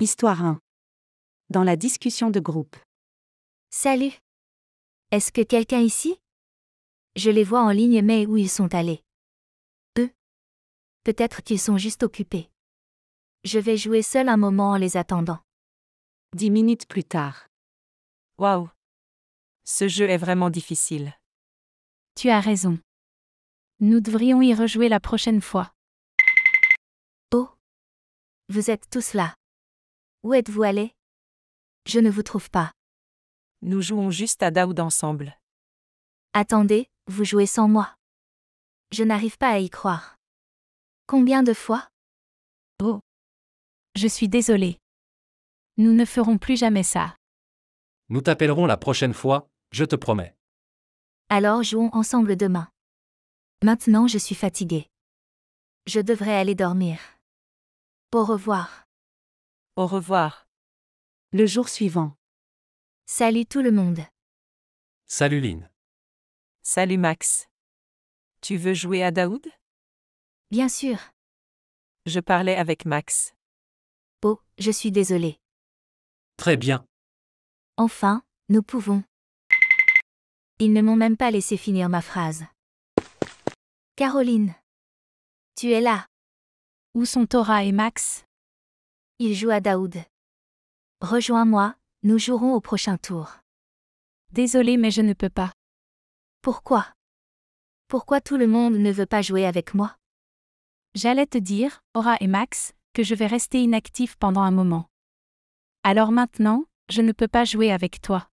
Histoire 1. Dans la discussion de groupe. Salut. Est-ce que quelqu'un ici Je les vois en ligne mais où ils sont allés Eux Peut-être qu'ils sont juste occupés. Je vais jouer seul un moment en les attendant. Dix minutes plus tard. Waouh Ce jeu est vraiment difficile. Tu as raison. Nous devrions y rejouer la prochaine fois. Oh Vous êtes tous là. Où êtes-vous allé Je ne vous trouve pas. Nous jouons juste à Daoud ensemble. Attendez, vous jouez sans moi. Je n'arrive pas à y croire. Combien de fois Oh. Je suis désolée. Nous ne ferons plus jamais ça. Nous t'appellerons la prochaine fois, je te promets. Alors jouons ensemble demain. Maintenant je suis fatiguée. Je devrais aller dormir. Au revoir. Au revoir. Le jour suivant. Salut tout le monde. Salut Lynn. Salut Max. Tu veux jouer à Daoud Bien sûr. Je parlais avec Max. Oh, je suis désolée. Très bien. Enfin, nous pouvons. Ils ne m'ont même pas laissé finir ma phrase. Caroline. Tu es là. Où sont Tora et Max il joue à Daoud. Rejoins-moi, nous jouerons au prochain tour. Désolé, mais je ne peux pas. Pourquoi Pourquoi tout le monde ne veut pas jouer avec moi J'allais te dire, Aura et Max, que je vais rester inactif pendant un moment. Alors maintenant, je ne peux pas jouer avec toi.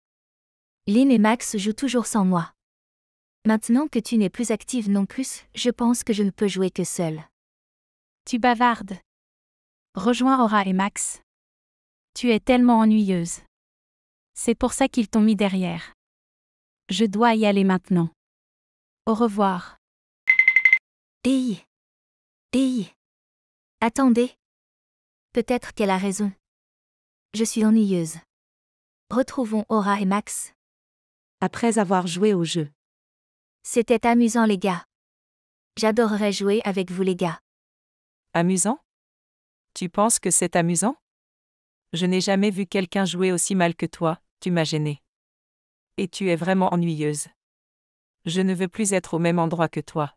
Lynn et Max jouent toujours sans moi. Maintenant que tu n'es plus active non plus, je pense que je ne peux jouer que seule. Tu bavardes. Rejoins Aura et Max. Tu es tellement ennuyeuse. C'est pour ça qu'ils t'ont mis derrière. Je dois y aller maintenant. Au revoir. Hi. Hi. Attendez. Peut-être qu'elle a raison. Je suis ennuyeuse. Retrouvons Aura et Max. Après avoir joué au jeu. C'était amusant les gars. J'adorerais jouer avec vous les gars. Amusant tu penses que c'est amusant Je n'ai jamais vu quelqu'un jouer aussi mal que toi, tu m'as gêné. Et tu es vraiment ennuyeuse. Je ne veux plus être au même endroit que toi.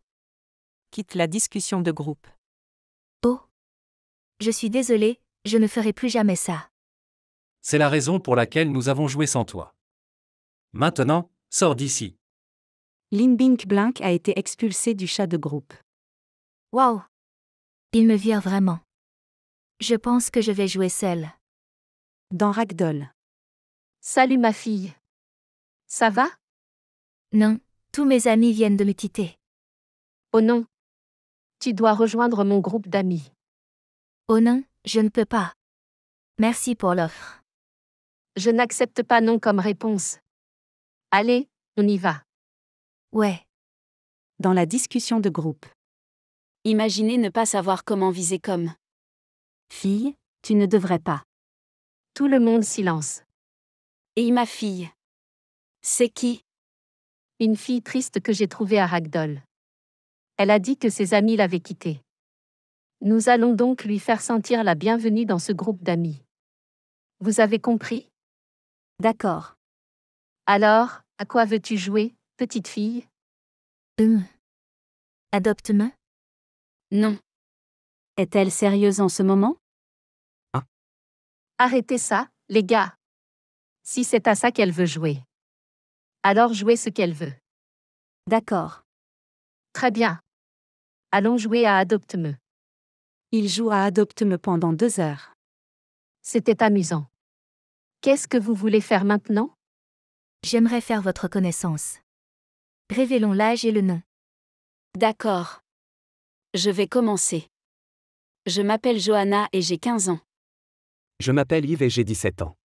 Quitte la discussion de groupe. Oh Je suis désolée, je ne ferai plus jamais ça. C'est la raison pour laquelle nous avons joué sans toi. Maintenant, sors d'ici. Lin Bink Blank a été expulsé du chat de groupe. Waouh Il me vire vraiment. Je pense que je vais jouer seule. Dans Ragdoll. Salut ma fille. Ça va Non, tous mes amis viennent de me quitter. Oh non. Tu dois rejoindre mon groupe d'amis. Oh non, je ne peux pas. Merci pour l'offre. Je n'accepte pas non comme réponse. Allez, on y va. Ouais. Dans la discussion de groupe. Imaginez ne pas savoir comment viser comme. Fille, tu ne devrais pas. Tout le monde silence. Et ma fille C'est qui Une fille triste que j'ai trouvée à Ragdoll. Elle a dit que ses amis l'avaient quittée. Nous allons donc lui faire sentir la bienvenue dans ce groupe d'amis. Vous avez compris D'accord. Alors, à quoi veux-tu jouer, petite fille Hum. Adopte-moi Non. Est-elle sérieuse en ce moment Arrêtez ça, les gars. Si c'est à ça qu'elle veut jouer. Alors jouez ce qu'elle veut. D'accord. Très bien. Allons jouer à Adopte-me. Il joue à Adopte-me pendant deux heures. C'était amusant. Qu'est-ce que vous voulez faire maintenant J'aimerais faire votre connaissance. Révélons l'âge et le nom. D'accord. Je vais commencer. Je m'appelle Johanna et j'ai 15 ans. Je m'appelle Yves et j'ai 17 ans.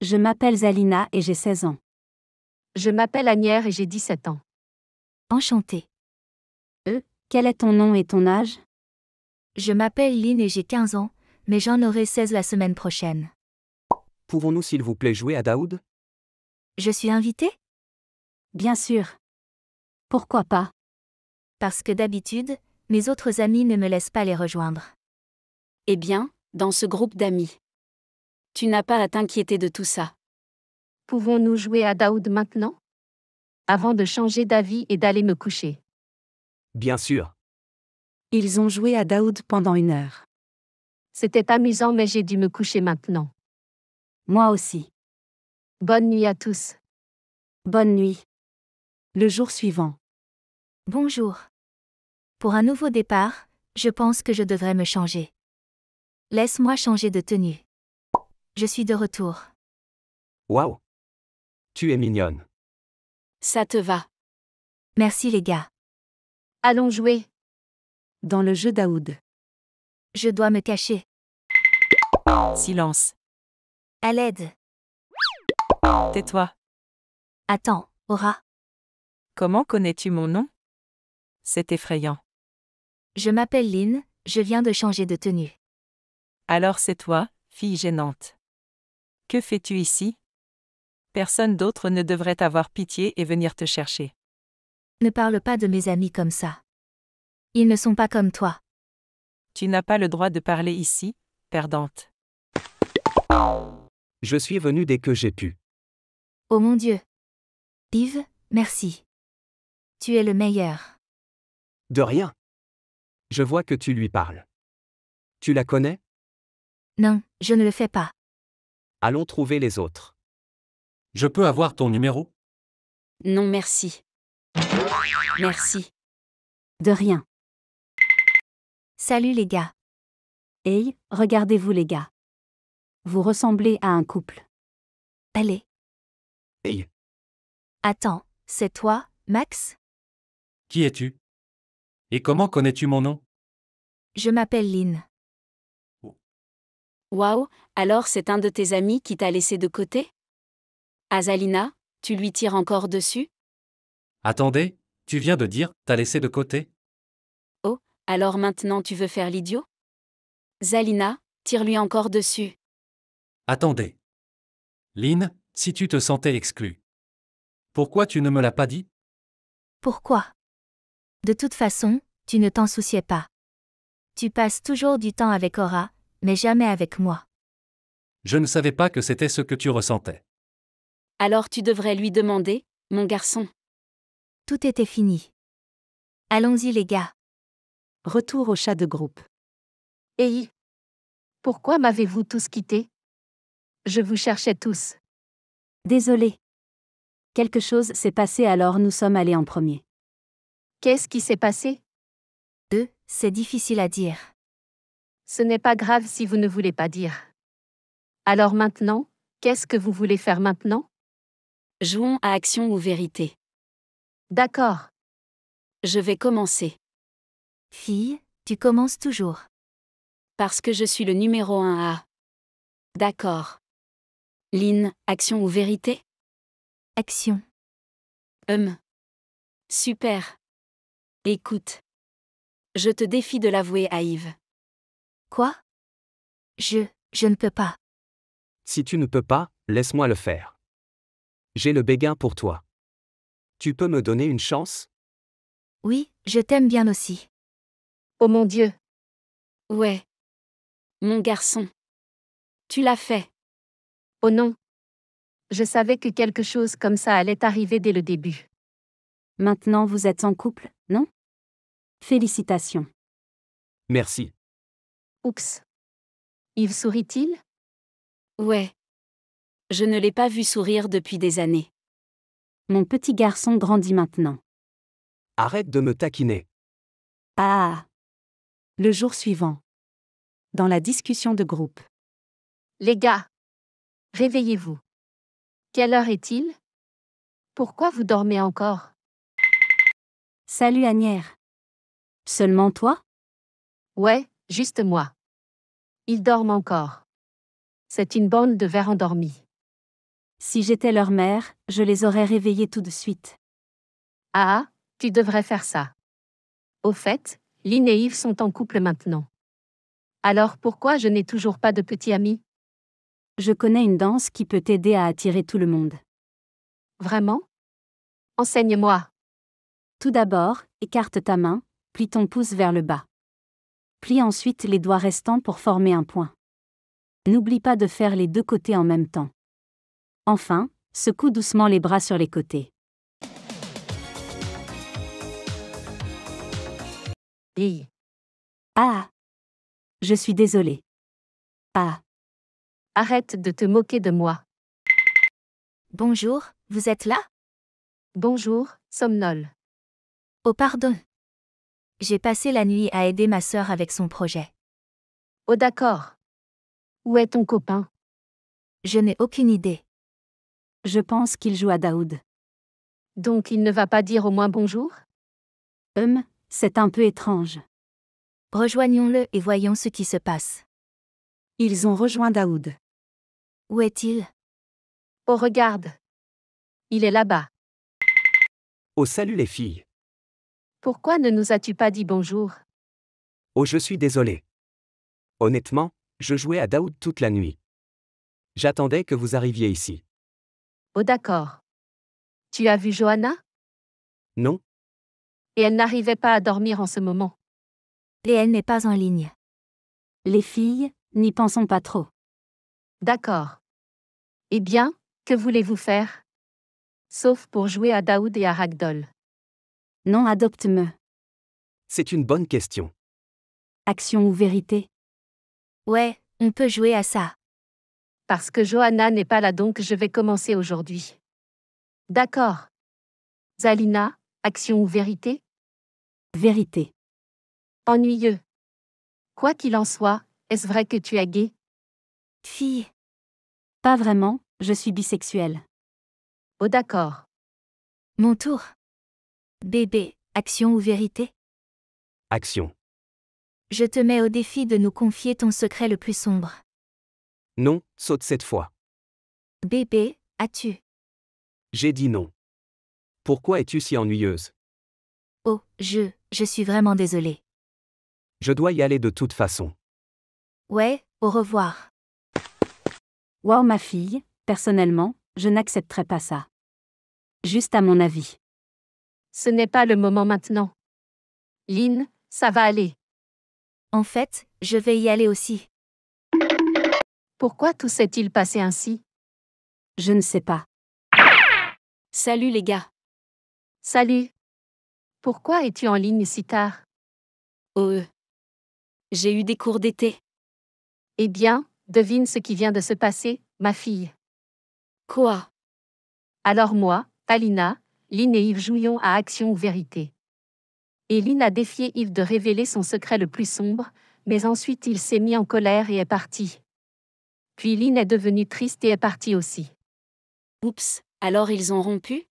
Je m'appelle Zalina et j'ai 16 ans. Je m'appelle Agnère et j'ai 17 ans. Enchantée. Euh, quel est ton nom et ton âge Je m'appelle Lynn et j'ai 15 ans, mais j'en aurai 16 la semaine prochaine. Pouvons-nous s'il vous plaît jouer à Daoud Je suis invitée Bien sûr. Pourquoi pas Parce que d'habitude, mes autres amis ne me laissent pas les rejoindre. Eh bien, dans ce groupe d'amis. Tu n'as pas à t'inquiéter de tout ça. Pouvons-nous jouer à Daoud maintenant Avant de changer d'avis et d'aller me coucher. Bien sûr. Ils ont joué à Daoud pendant une heure. C'était amusant mais j'ai dû me coucher maintenant. Moi aussi. Bonne nuit à tous. Bonne nuit. Le jour suivant. Bonjour. Pour un nouveau départ, je pense que je devrais me changer. Laisse-moi changer de tenue. Je suis de retour. Waouh Tu es mignonne. Ça te va. Merci les gars. Allons jouer. Dans le jeu d'Aoud. Je dois me cacher. Silence. À l'aide. Tais-toi. Attends, Aura. Comment connais-tu mon nom C'est effrayant. Je m'appelle Lynn, je viens de changer de tenue. Alors c'est toi, fille gênante. Que fais-tu ici Personne d'autre ne devrait avoir pitié et venir te chercher. Ne parle pas de mes amis comme ça. Ils ne sont pas comme toi. Tu n'as pas le droit de parler ici, perdante. Je suis venue dès que j'ai pu. Oh mon Dieu. Yves, merci. Tu es le meilleur. De rien. Je vois que tu lui parles. Tu la connais Non, je ne le fais pas. Allons trouver les autres. Je peux avoir ton numéro Non, merci. Merci. De rien. Salut les gars. Hey, regardez-vous les gars. Vous ressemblez à un couple. Allez. Hey. Attends, c'est toi, Max Qui es-tu Et comment connais-tu mon nom Je m'appelle Lynn. Waouh, alors c'est un de tes amis qui t'a laissé de côté Zalina, tu lui tires encore dessus Attendez, tu viens de dire, t'as laissé de côté Oh, alors maintenant tu veux faire l'idiot Zalina, tire-lui encore dessus. Attendez. Lynn, si tu te sentais exclue. Pourquoi tu ne me l'as pas dit Pourquoi De toute façon, tu ne t'en souciais pas. Tu passes toujours du temps avec Aura, mais jamais avec moi. Je ne savais pas que c'était ce que tu ressentais. Alors tu devrais lui demander, mon garçon. Tout était fini. Allons-y les gars. Retour au chat de groupe. Hey Pourquoi m'avez-vous tous quitté Je vous cherchais tous. Désolé. Quelque chose s'est passé alors nous sommes allés en premier. Qu'est-ce qui s'est passé Deux, c'est difficile à dire. Ce n'est pas grave si vous ne voulez pas dire. Alors maintenant, qu'est-ce que vous voulez faire maintenant Jouons à action ou vérité. D'accord. Je vais commencer. Fille, tu commences toujours. Parce que je suis le numéro 1 à. D'accord. Lynn, action ou vérité Action. Hum. Super. Écoute. Je te défie de l'avouer à Yves. Quoi Je, je ne peux pas. Si tu ne peux pas, laisse-moi le faire. J'ai le béguin pour toi. Tu peux me donner une chance Oui, je t'aime bien aussi. Oh mon Dieu. Ouais. Mon garçon. Tu l'as fait. Oh non. Je savais que quelque chose comme ça allait arriver dès le début. Maintenant vous êtes en couple, non Félicitations. Merci. Oups. Yves sourit-il Ouais. Je ne l'ai pas vu sourire depuis des années. Mon petit garçon grandit maintenant. Arrête de me taquiner. Ah. Le jour suivant. Dans la discussion de groupe. Les gars. Réveillez-vous. Quelle heure est-il Pourquoi vous dormez encore Salut Agnère Seulement toi Ouais, Juste moi. Ils dorment encore. C'est une bande de vers endormis. Si j'étais leur mère, je les aurais réveillés tout de suite. Ah, tu devrais faire ça. Au fait, Lynn et Yves sont en couple maintenant. Alors pourquoi je n'ai toujours pas de petits ami Je connais une danse qui peut t'aider à attirer tout le monde. Vraiment Enseigne-moi. Tout d'abord, écarte ta main, plie ton pouce vers le bas. Plie ensuite les doigts restants pour former un point. N'oublie pas de faire les deux côtés en même temps. Enfin, secoue doucement les bras sur les côtés. I. Ah. Je suis désolée. Ah. Arrête de te moquer de moi. Bonjour, vous êtes là Bonjour, Somnol. Oh pardon, j'ai passé la nuit à aider ma sœur avec son projet. Oh d'accord. Où est ton copain Je n'ai aucune idée. Je pense qu'il joue à Daoud. Donc il ne va pas dire au moins bonjour Hum, c'est un peu étrange. Rejoignons-le et voyons ce qui se passe. Ils ont rejoint Daoud. Où est-il Oh regarde. Il est là-bas. Oh salut les filles. Pourquoi ne nous as-tu pas dit bonjour Oh, je suis désolé. Honnêtement, je jouais à Daoud toute la nuit. J'attendais que vous arriviez ici. Oh, d'accord. Tu as vu Johanna Non. Et elle n'arrivait pas à dormir en ce moment. Et elle n'est pas en ligne. Les filles, n'y pensons pas trop. D'accord. Eh bien, que voulez-vous faire Sauf pour jouer à Daoud et à Ragdoll. Non adopte-me. C'est une bonne question. Action ou vérité Ouais, on peut jouer à ça. Parce que Johanna n'est pas là donc je vais commencer aujourd'hui. D'accord. Zalina, action ou vérité Vérité. Ennuyeux. Quoi qu'il en soit, est-ce vrai que tu as gay Fille. Pas vraiment, je suis bisexuelle. Oh d'accord. Mon tour. Bébé, action ou vérité Action. Je te mets au défi de nous confier ton secret le plus sombre. Non, saute cette fois. Bébé, as-tu J'ai dit non. Pourquoi es-tu si ennuyeuse Oh, je, je suis vraiment désolée. Je dois y aller de toute façon. Ouais, au revoir. Wow ma fille, personnellement, je n'accepterai pas ça. Juste à mon avis. Ce n'est pas le moment maintenant. Lynn, ça va aller. En fait, je vais y aller aussi. Pourquoi tout s'est-il passé ainsi Je ne sais pas. Salut les gars. Salut. Pourquoi es-tu en ligne si tard Oh. J'ai eu des cours d'été. Eh bien, devine ce qui vient de se passer, ma fille. Quoi Alors moi, Alina, Lynn et Yves Jouillon à Action ou Vérité. Et Lynn a défié Yves de révéler son secret le plus sombre, mais ensuite il s'est mis en colère et est parti. Puis Lynn est devenue triste et est partie aussi. Oups, alors ils ont rompu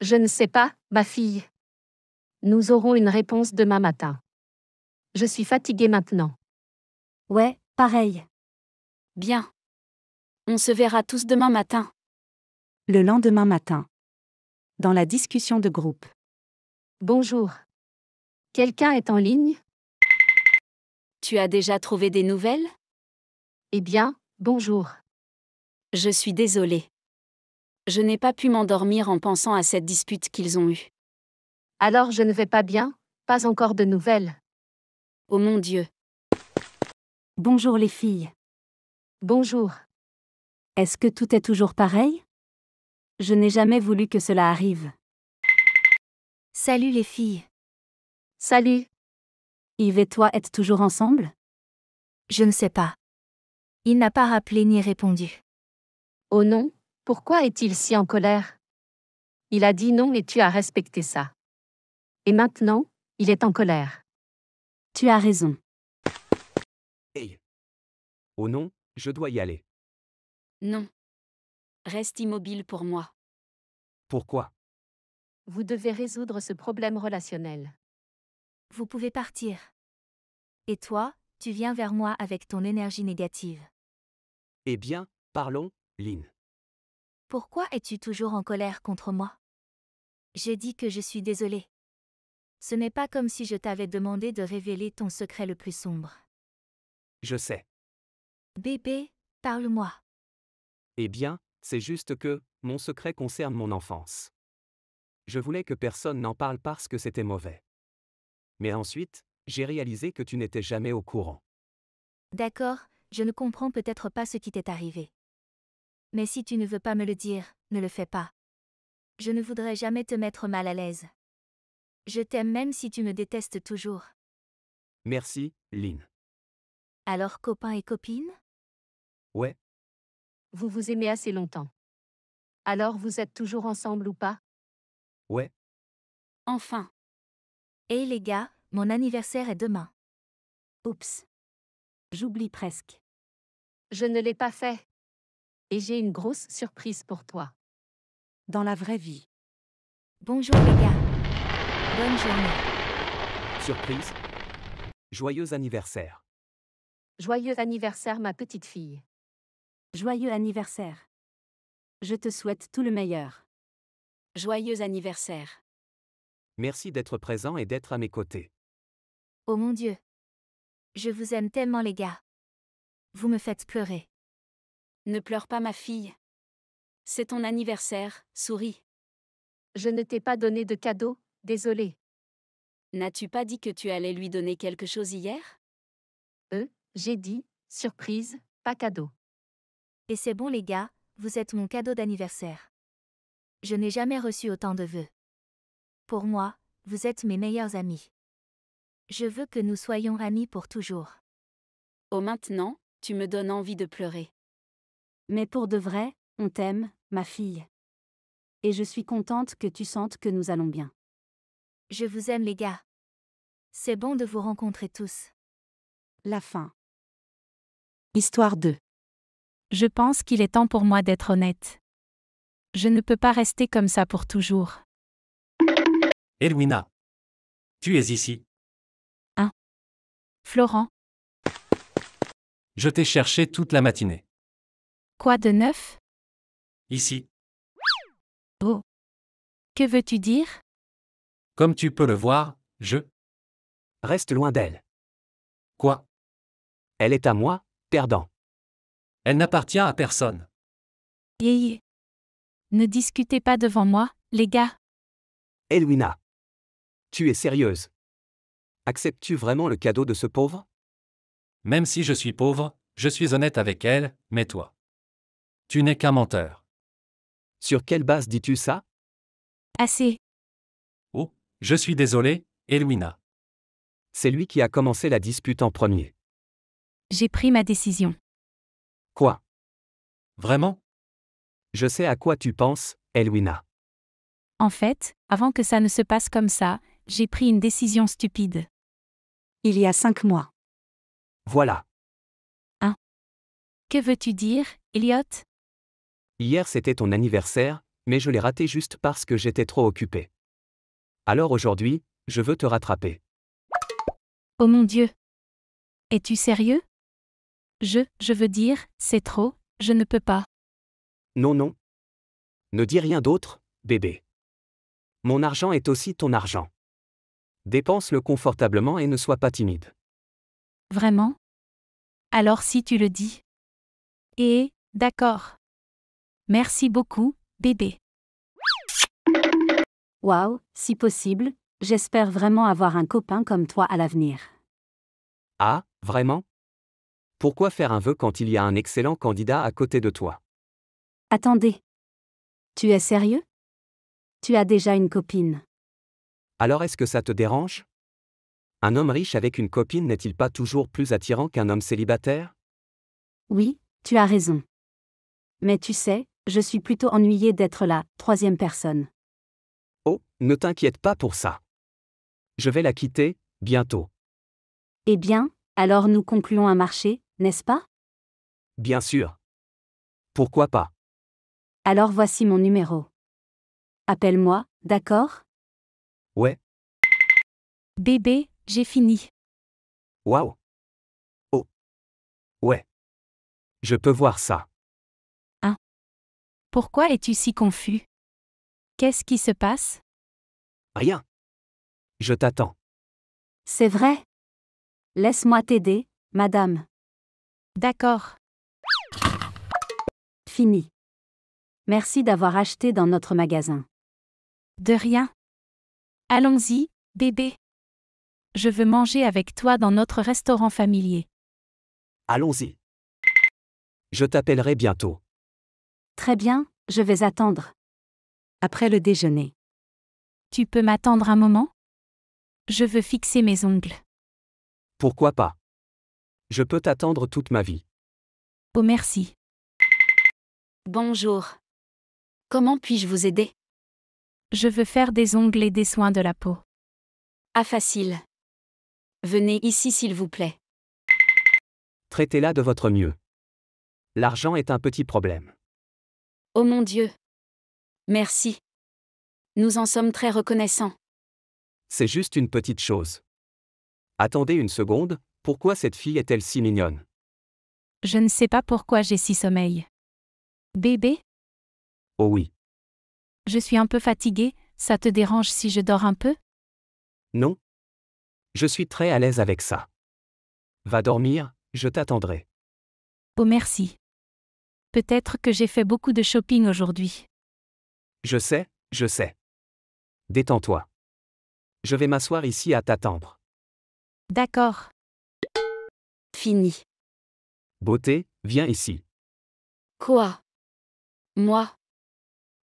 Je ne sais pas, ma fille. Nous aurons une réponse demain matin. Je suis fatiguée maintenant. Ouais, pareil. Bien. On se verra tous demain matin. Le lendemain matin dans la discussion de groupe. Bonjour. Quelqu'un est en ligne Tu as déjà trouvé des nouvelles Eh bien, bonjour. Je suis désolée. Je n'ai pas pu m'endormir en pensant à cette dispute qu'ils ont eue. Alors je ne vais pas bien, pas encore de nouvelles. Oh mon Dieu. Bonjour les filles. Bonjour. Est-ce que tout est toujours pareil je n'ai jamais voulu que cela arrive. Salut les filles. Salut. Yves et toi êtes toujours ensemble Je ne sais pas. Il n'a pas rappelé ni répondu. Oh non, pourquoi est-il si en colère Il a dit non et tu as respecté ça. Et maintenant, il est en colère. Tu as raison. Hey. Oh non, je dois y aller. Non reste immobile pour moi. Pourquoi Vous devez résoudre ce problème relationnel. Vous pouvez partir. Et toi, tu viens vers moi avec ton énergie négative. Eh bien, parlons, Lynn. Pourquoi es-tu toujours en colère contre moi J'ai dit que je suis désolée. Ce n'est pas comme si je t'avais demandé de révéler ton secret le plus sombre. Je sais. Bébé, parle-moi. Eh bien, c'est juste que, mon secret concerne mon enfance. Je voulais que personne n'en parle parce que c'était mauvais. Mais ensuite, j'ai réalisé que tu n'étais jamais au courant. D'accord, je ne comprends peut-être pas ce qui t'est arrivé. Mais si tu ne veux pas me le dire, ne le fais pas. Je ne voudrais jamais te mettre mal à l'aise. Je t'aime même si tu me détestes toujours. Merci, Lynn. Alors copain et copine Ouais, vous vous aimez assez longtemps. Alors vous êtes toujours ensemble ou pas Ouais. Enfin. Hé les gars, mon anniversaire est demain. Oups. J'oublie presque. Je ne l'ai pas fait. Et j'ai une grosse surprise pour toi. Dans la vraie vie. Bonjour les gars. Bonne journée. Surprise. Joyeux anniversaire. Joyeux anniversaire ma petite fille. Joyeux anniversaire. Je te souhaite tout le meilleur. Joyeux anniversaire. Merci d'être présent et d'être à mes côtés. Oh mon Dieu. Je vous aime tellement les gars. Vous me faites pleurer. Ne pleure pas ma fille. C'est ton anniversaire, souris. Je ne t'ai pas donné de cadeau, désolé. N'as-tu pas dit que tu allais lui donner quelque chose hier Euh, j'ai dit, surprise, pas cadeau. Et c'est bon les gars, vous êtes mon cadeau d'anniversaire. Je n'ai jamais reçu autant de vœux. Pour moi, vous êtes mes meilleurs amis. Je veux que nous soyons amis pour toujours. Oh maintenant, tu me donnes envie de pleurer. Mais pour de vrai, on t'aime, ma fille. Et je suis contente que tu sentes que nous allons bien. Je vous aime les gars. C'est bon de vous rencontrer tous. La fin. Histoire 2 je pense qu'il est temps pour moi d'être honnête. Je ne peux pas rester comme ça pour toujours. Elwina, Tu es ici. Hein? Florent. Je t'ai cherché toute la matinée. Quoi de neuf Ici. Oh. Que veux-tu dire Comme tu peux le voir, je. Reste loin d'elle. Quoi Elle est à moi, perdant. Elle n'appartient à personne. Yay! Ne discutez pas devant moi, les gars. Elwina. Tu es sérieuse. Acceptes-tu vraiment le cadeau de ce pauvre Même si je suis pauvre, je suis honnête avec elle, mais toi. Tu n'es qu'un menteur. Sur quelle base dis-tu ça Assez. Oh, je suis désolé, Elwina. C'est lui qui a commencé la dispute en premier. J'ai pris ma décision. Quoi Vraiment Je sais à quoi tu penses, Elwina. En fait, avant que ça ne se passe comme ça, j'ai pris une décision stupide. Il y a cinq mois. Voilà. Hein Que veux-tu dire, Elliot Hier c'était ton anniversaire, mais je l'ai raté juste parce que j'étais trop occupé. Alors aujourd'hui, je veux te rattraper. Oh mon Dieu Es-tu sérieux je, je veux dire, c'est trop, je ne peux pas. Non, non. Ne dis rien d'autre, bébé. Mon argent est aussi ton argent. Dépense-le confortablement et ne sois pas timide. Vraiment Alors si tu le dis. Et, eh, d'accord. Merci beaucoup, bébé. Wow, si possible, j'espère vraiment avoir un copain comme toi à l'avenir. Ah, vraiment pourquoi faire un vœu quand il y a un excellent candidat à côté de toi Attendez. Tu es sérieux Tu as déjà une copine. Alors est-ce que ça te dérange Un homme riche avec une copine n'est-il pas toujours plus attirant qu'un homme célibataire Oui, tu as raison. Mais tu sais, je suis plutôt ennuyée d'être la troisième personne. Oh, ne t'inquiète pas pour ça. Je vais la quitter, bientôt. Eh bien, alors nous concluons un marché, n'est-ce pas Bien sûr. Pourquoi pas Alors voici mon numéro. Appelle-moi, d'accord Ouais. Bébé, j'ai fini. Waouh. Oh. Ouais. Je peux voir ça. Hein Pourquoi es-tu si confus Qu'est-ce qui se passe Rien. Je t'attends. C'est vrai Laisse-moi t'aider, madame. D'accord. Fini. Merci d'avoir acheté dans notre magasin. De rien. Allons-y, bébé. Je veux manger avec toi dans notre restaurant familier. Allons-y. Je t'appellerai bientôt. Très bien, je vais attendre. Après le déjeuner. Tu peux m'attendre un moment Je veux fixer mes ongles. Pourquoi pas je peux t'attendre toute ma vie. Oh merci. Bonjour. Comment puis-je vous aider Je veux faire des ongles et des soins de la peau. Ah facile. Venez ici s'il vous plaît. Traitez-la de votre mieux. L'argent est un petit problème. Oh mon Dieu. Merci. Nous en sommes très reconnaissants. C'est juste une petite chose. Attendez une seconde, pourquoi cette fille est-elle si mignonne Je ne sais pas pourquoi j'ai si sommeil. Bébé Oh oui. Je suis un peu fatiguée, ça te dérange si je dors un peu Non. Je suis très à l'aise avec ça. Va dormir, je t'attendrai. Oh merci. Peut-être que j'ai fait beaucoup de shopping aujourd'hui. Je sais, je sais. Détends-toi. Je vais m'asseoir ici à t'attendre. D'accord. Fini. Beauté, viens ici. Quoi Moi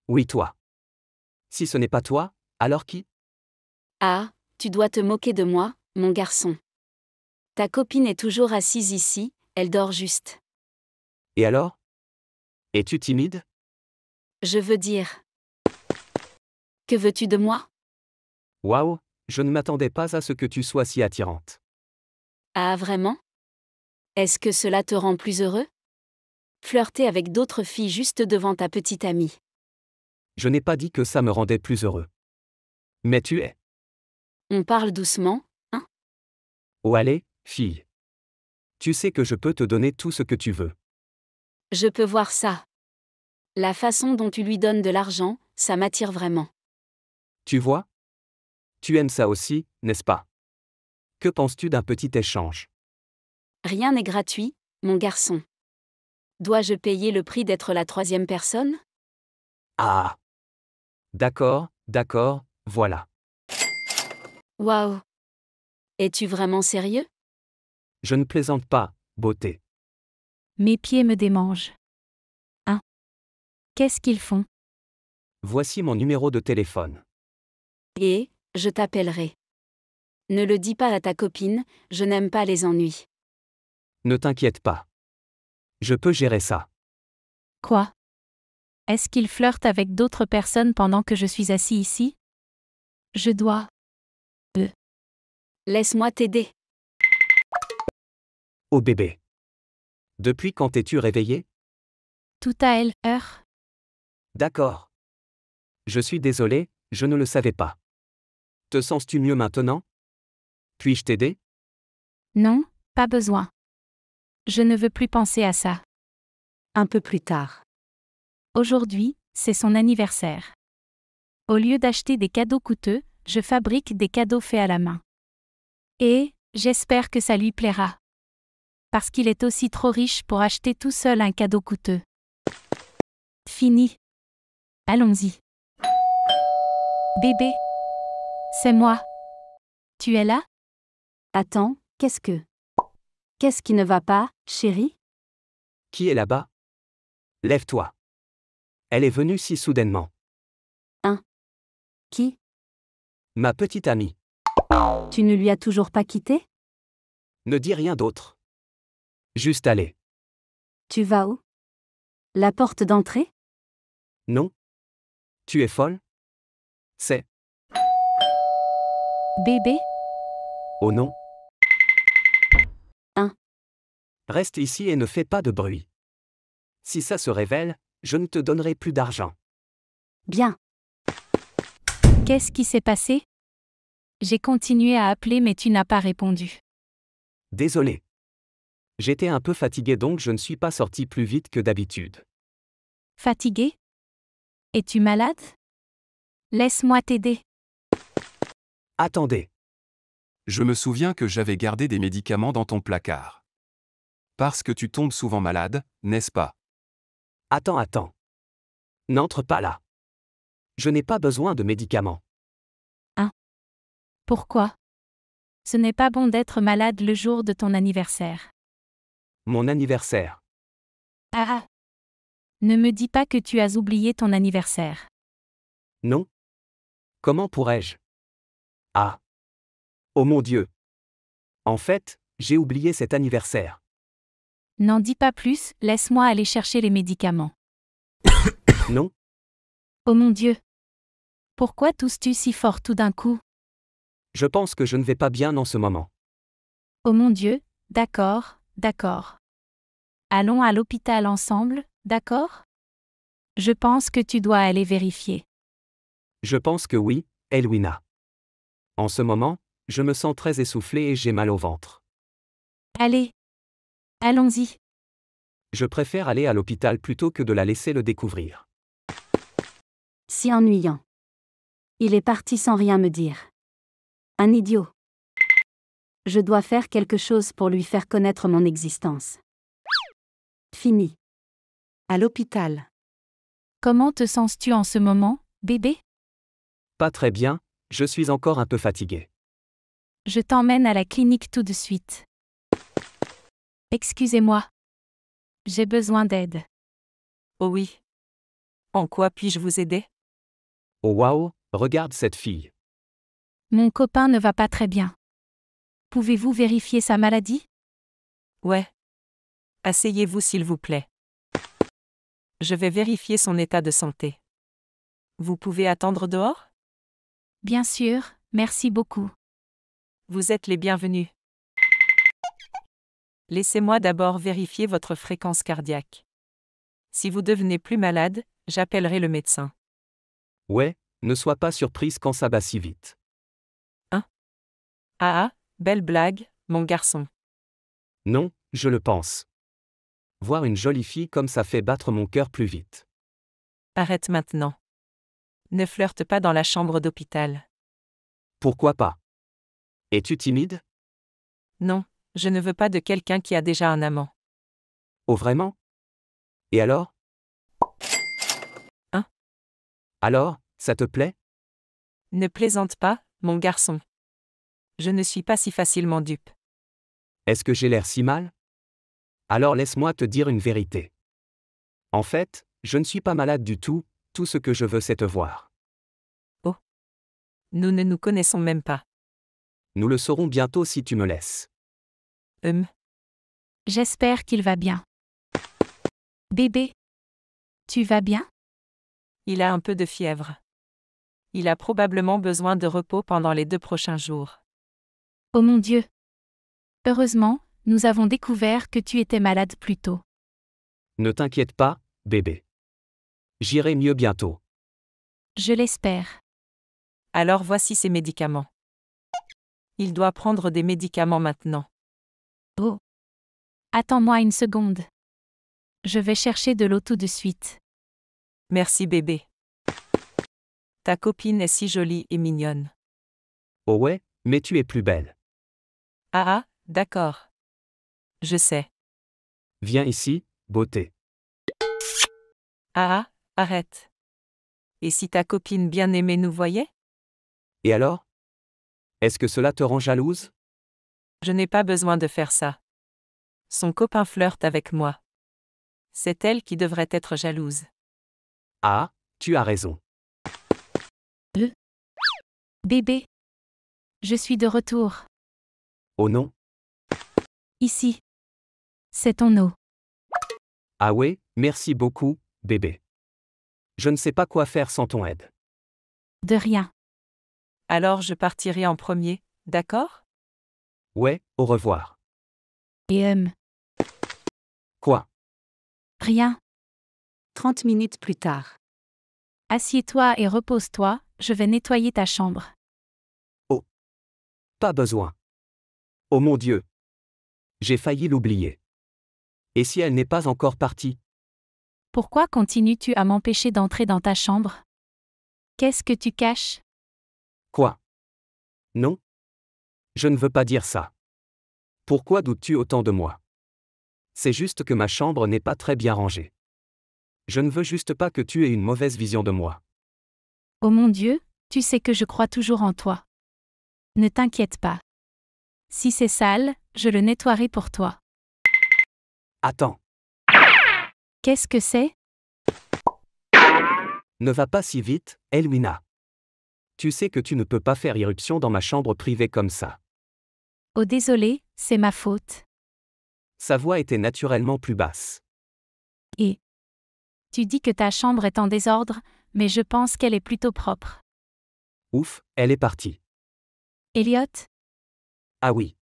Oui, toi. Si ce n'est pas toi, alors qui Ah, tu dois te moquer de moi, mon garçon. Ta copine est toujours assise ici, elle dort juste. Et alors Es-tu timide Je veux dire. Que veux-tu de moi Waouh, je ne m'attendais pas à ce que tu sois si attirante. Ah vraiment est-ce que cela te rend plus heureux Flirter avec d'autres filles juste devant ta petite amie. Je n'ai pas dit que ça me rendait plus heureux. Mais tu es. On parle doucement, hein Oh allez, fille. Tu sais que je peux te donner tout ce que tu veux. Je peux voir ça. La façon dont tu lui donnes de l'argent, ça m'attire vraiment. Tu vois Tu aimes ça aussi, n'est-ce pas Que penses-tu d'un petit échange Rien n'est gratuit, mon garçon. Dois-je payer le prix d'être la troisième personne Ah D'accord, d'accord, voilà. Waouh Es-tu vraiment sérieux Je ne plaisante pas, beauté. Mes pieds me démangent. Hein Qu'est-ce qu'ils font Voici mon numéro de téléphone. Et, je t'appellerai. Ne le dis pas à ta copine, je n'aime pas les ennuis. Ne t'inquiète pas. Je peux gérer ça. Quoi Est-ce qu'il flirte avec d'autres personnes pendant que je suis assis ici Je dois... Euh. Laisse-moi t'aider. Oh bébé. Depuis quand es-tu réveillé? Tout à elle, heure. D'accord. Je suis désolé, je ne le savais pas. Te sens-tu mieux maintenant Puis-je t'aider Non, pas besoin. Je ne veux plus penser à ça. Un peu plus tard. Aujourd'hui, c'est son anniversaire. Au lieu d'acheter des cadeaux coûteux, je fabrique des cadeaux faits à la main. Et, j'espère que ça lui plaira. Parce qu'il est aussi trop riche pour acheter tout seul un cadeau coûteux. Fini. Allons-y. Bébé. C'est moi. Tu es là Attends, qu'est-ce que... Qu'est-ce qui ne va pas, chérie Qui est là-bas Lève-toi. Elle est venue si soudainement. Hein Qui Ma petite amie. Tu ne lui as toujours pas quitté Ne dis rien d'autre. Juste aller. Tu vas où La porte d'entrée Non. Tu es folle C'est. Bébé Oh non. Reste ici et ne fais pas de bruit. Si ça se révèle, je ne te donnerai plus d'argent. Bien. Qu'est-ce qui s'est passé J'ai continué à appeler mais tu n'as pas répondu. Désolé. J'étais un peu fatigué donc je ne suis pas sorti plus vite que d'habitude. Fatigué Es-tu malade Laisse-moi t'aider. Attendez. Je me souviens que j'avais gardé des médicaments dans ton placard. Parce que tu tombes souvent malade, n'est-ce pas Attends, attends. N'entre pas là. Je n'ai pas besoin de médicaments. Hein Pourquoi Ce n'est pas bon d'être malade le jour de ton anniversaire. Mon anniversaire. Ah, ah Ne me dis pas que tu as oublié ton anniversaire. Non. Comment pourrais-je Ah Oh mon Dieu En fait, j'ai oublié cet anniversaire. N'en dis pas plus, laisse-moi aller chercher les médicaments. non. Oh mon Dieu. Pourquoi tousses-tu si fort tout d'un coup Je pense que je ne vais pas bien en ce moment. Oh mon Dieu, d'accord, d'accord. Allons à l'hôpital ensemble, d'accord Je pense que tu dois aller vérifier. Je pense que oui, Elwina. En ce moment, je me sens très essoufflée et j'ai mal au ventre. Allez, Allons-y. Je préfère aller à l'hôpital plutôt que de la laisser le découvrir. Si ennuyant. Il est parti sans rien me dire. Un idiot. Je dois faire quelque chose pour lui faire connaître mon existence. Fini. À l'hôpital. Comment te sens-tu en ce moment, bébé Pas très bien, je suis encore un peu fatigué. Je t'emmène à la clinique tout de suite. Excusez-moi. J'ai besoin d'aide. Oh oui. En quoi puis-je vous aider Oh waouh, regarde cette fille. Mon copain ne va pas très bien. Pouvez-vous vérifier sa maladie Ouais. Asseyez-vous s'il vous plaît. Je vais vérifier son état de santé. Vous pouvez attendre dehors Bien sûr, merci beaucoup. Vous êtes les bienvenus. Laissez-moi d'abord vérifier votre fréquence cardiaque. Si vous devenez plus malade, j'appellerai le médecin. Ouais, ne sois pas surprise quand ça bat si vite. Hein Ah ah, belle blague, mon garçon. Non, je le pense. Voir une jolie fille comme ça fait battre mon cœur plus vite. Arrête maintenant. Ne flirte pas dans la chambre d'hôpital. Pourquoi pas Es-tu timide Non, je ne veux pas de quelqu'un qui a déjà un amant. Oh vraiment Et alors Hein Alors, ça te plaît Ne plaisante pas, mon garçon. Je ne suis pas si facilement dupe. Est-ce que j'ai l'air si mal Alors laisse-moi te dire une vérité. En fait, je ne suis pas malade du tout, tout ce que je veux c'est te voir. Oh. Nous ne nous connaissons même pas. Nous le saurons bientôt si tu me laisses. Um. J'espère qu'il va bien. Bébé. Tu vas bien Il a un peu de fièvre. Il a probablement besoin de repos pendant les deux prochains jours. Oh mon Dieu. Heureusement, nous avons découvert que tu étais malade plus tôt. Ne t'inquiète pas, bébé. J'irai mieux bientôt. Je l'espère. Alors voici ses médicaments. Il doit prendre des médicaments maintenant. Oh. Attends-moi une seconde. Je vais chercher de l'eau tout de suite. Merci bébé. Ta copine est si jolie et mignonne. Oh ouais, mais tu es plus belle. Ah ah, d'accord. Je sais. Viens ici, beauté. Ah ah, arrête. Et si ta copine bien-aimée nous voyait Et alors Est-ce que cela te rend jalouse je n'ai pas besoin de faire ça. Son copain flirte avec moi. C'est elle qui devrait être jalouse. Ah, tu as raison. Euh. Bébé. Je suis de retour. Oh non. Ici. C'est ton eau. Ah ouais, merci beaucoup, bébé. Je ne sais pas quoi faire sans ton aide. De rien. Alors je partirai en premier, d'accord Ouais, au revoir. Et hum. Quoi Rien. Trente minutes plus tard. Assieds-toi et repose-toi, je vais nettoyer ta chambre. Oh. Pas besoin. Oh mon Dieu. J'ai failli l'oublier. Et si elle n'est pas encore partie Pourquoi continues-tu à m'empêcher d'entrer dans ta chambre Qu'est-ce que tu caches Quoi Non, je ne veux pas dire ça. Pourquoi doutes-tu autant de moi C'est juste que ma chambre n'est pas très bien rangée. Je ne veux juste pas que tu aies une mauvaise vision de moi. Oh mon Dieu, tu sais que je crois toujours en toi. Ne t'inquiète pas. Si c'est sale, je le nettoierai pour toi. Attends. Qu'est-ce que c'est Ne va pas si vite, Elwina. Tu sais que tu ne peux pas faire irruption dans ma chambre privée comme ça. Oh désolé, c'est ma faute. Sa voix était naturellement plus basse. Et Tu dis que ta chambre est en désordre, mais je pense qu'elle est plutôt propre. Ouf, elle est partie. Elliot Ah oui.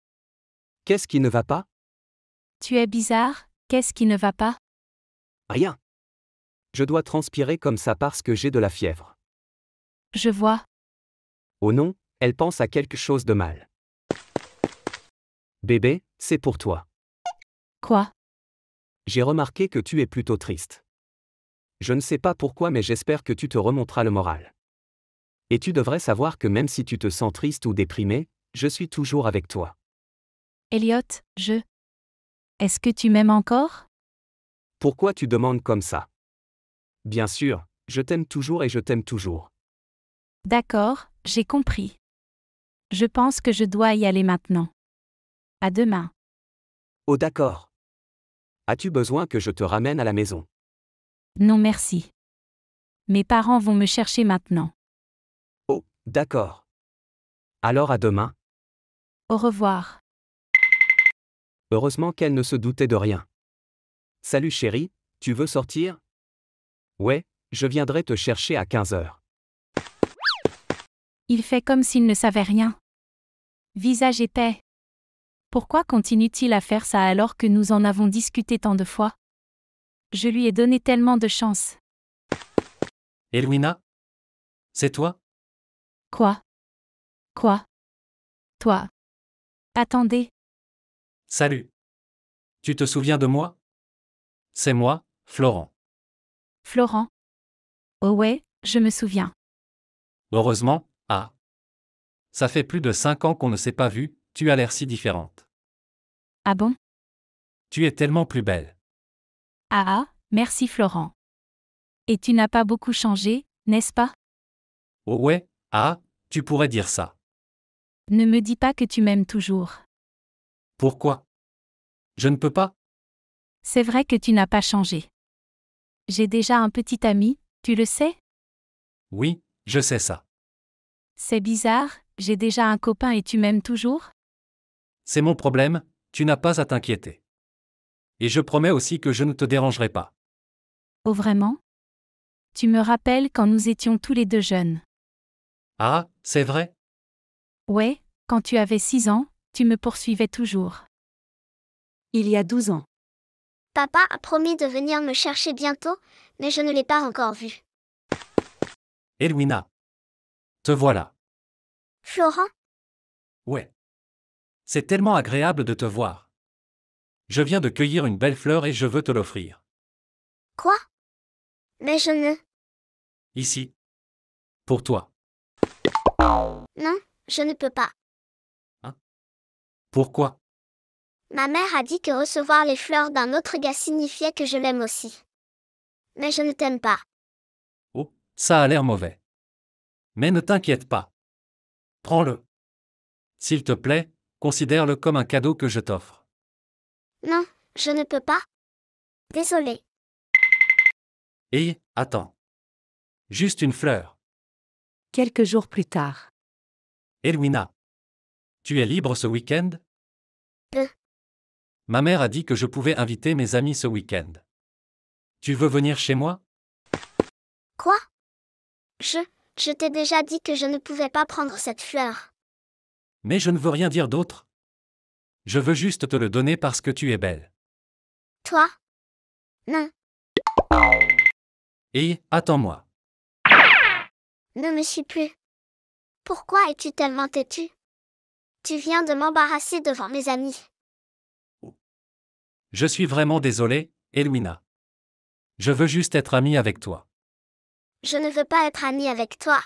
Qu'est-ce qui ne va pas Tu es bizarre, qu'est-ce qui ne va pas Rien. Je dois transpirer comme ça parce que j'ai de la fièvre. Je vois. Oh non, elle pense à quelque chose de mal. Bébé, c'est pour toi. Quoi J'ai remarqué que tu es plutôt triste. Je ne sais pas pourquoi mais j'espère que tu te remonteras le moral. Et tu devrais savoir que même si tu te sens triste ou déprimé, je suis toujours avec toi. Elliot, je... Est-ce que tu m'aimes encore Pourquoi tu demandes comme ça Bien sûr, je t'aime toujours et je t'aime toujours. D'accord, j'ai compris. Je pense que je dois y aller maintenant. À demain. Oh d'accord. As-tu besoin que je te ramène à la maison Non merci. Mes parents vont me chercher maintenant. Oh, d'accord. Alors à demain. Au revoir. Heureusement qu'elle ne se doutait de rien. Salut chérie, tu veux sortir Ouais, je viendrai te chercher à 15 h Il fait comme s'il ne savait rien. Visage épais. Pourquoi continue-t-il à faire ça alors que nous en avons discuté tant de fois Je lui ai donné tellement de chance. Elwina C'est toi Quoi Quoi Toi Attendez. Salut. Tu te souviens de moi C'est moi, Florent. Florent Oh ouais, je me souviens. Heureusement, ah. Ça fait plus de cinq ans qu'on ne s'est pas vu, tu as l'air si différente. Ah bon Tu es tellement plus belle. Ah ah, merci Florent. Et tu n'as pas beaucoup changé, n'est-ce pas Oh ouais, ah, tu pourrais dire ça. Ne me dis pas que tu m'aimes toujours. Pourquoi Je ne peux pas. C'est vrai que tu n'as pas changé. J'ai déjà un petit ami, tu le sais Oui, je sais ça. C'est bizarre, j'ai déjà un copain et tu m'aimes toujours c'est mon problème, tu n'as pas à t'inquiéter. Et je promets aussi que je ne te dérangerai pas. Oh vraiment Tu me rappelles quand nous étions tous les deux jeunes. Ah, c'est vrai Ouais, quand tu avais 6 ans, tu me poursuivais toujours. Il y a 12 ans. Papa a promis de venir me chercher bientôt, mais je ne l'ai pas encore vu. Elwina, Te voilà. Florent Ouais. C'est tellement agréable de te voir. Je viens de cueillir une belle fleur et je veux te l'offrir. Quoi Mais je ne... Ici. Pour toi. Non, je ne peux pas. Hein Pourquoi Ma mère a dit que recevoir les fleurs d'un autre gars signifiait que je l'aime aussi. Mais je ne t'aime pas. Oh, ça a l'air mauvais. Mais ne t'inquiète pas. Prends-le. S'il te plaît, Considère-le comme un cadeau que je t'offre. Non, je ne peux pas. Désolé. Et, attends. Juste une fleur. Quelques jours plus tard. Elwina. Tu es libre ce week-end Ma mère a dit que je pouvais inviter mes amis ce week-end. Tu veux venir chez moi Quoi Je, je t'ai déjà dit que je ne pouvais pas prendre cette fleur. Mais je ne veux rien dire d'autre. Je veux juste te le donner parce que tu es belle. Toi Non. Et attends-moi. Ne me suis plus. Pourquoi es-tu tellement têtu Tu viens de m'embarrasser devant mes amis. Je suis vraiment désolée, Elwina. Je veux juste être amie avec toi. Je ne veux pas être amie avec toi.